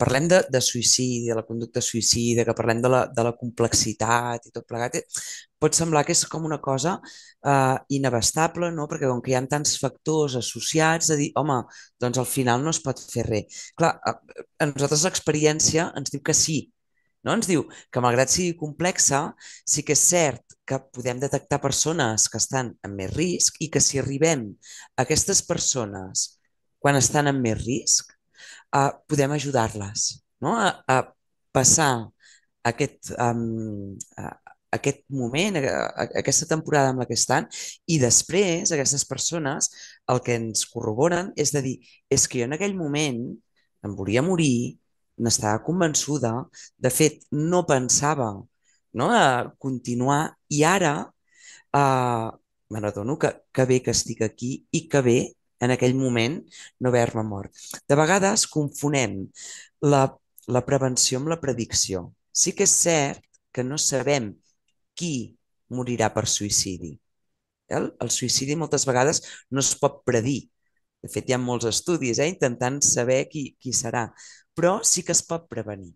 parlem de, de suïcidi, de la conducta suïcida, que parlem de la, de la complexitat i tot plegat, eh, pot semblar que és com una cosa eh, inabastable, no? perquè com que hi ha tants factors associats, de dir, home, doncs al final no es pot fer res. Clar, eh, a nosaltres l'experiència ens diu que sí, no? ens diu que malgrat sigui complexa, sí que és cert que podem detectar persones que estan en més risc i que si arribem a aquestes persones quan estan en més risc, eh, podem ajudar-les no? a, a passar aquest, um, aquest moment, aquesta temporada amb la que estan, i després aquestes persones el que ens corroboren és de dir, és que jo en aquell moment em volia morir, n'estava convençuda, de fet no pensava no, a continuar i ara eh, me n'adono que, que bé que estic aquí i que bé en aquell moment no haver-me mort. De vegades confonem la, la prevenció amb la predicció. Sí que és cert que no sabem qui morirà per suïcidi. Eh? El, el suïcidi moltes vegades no es pot predir. De fet, hi ha molts estudis eh, intentant saber qui, qui serà, però sí que es pot prevenir.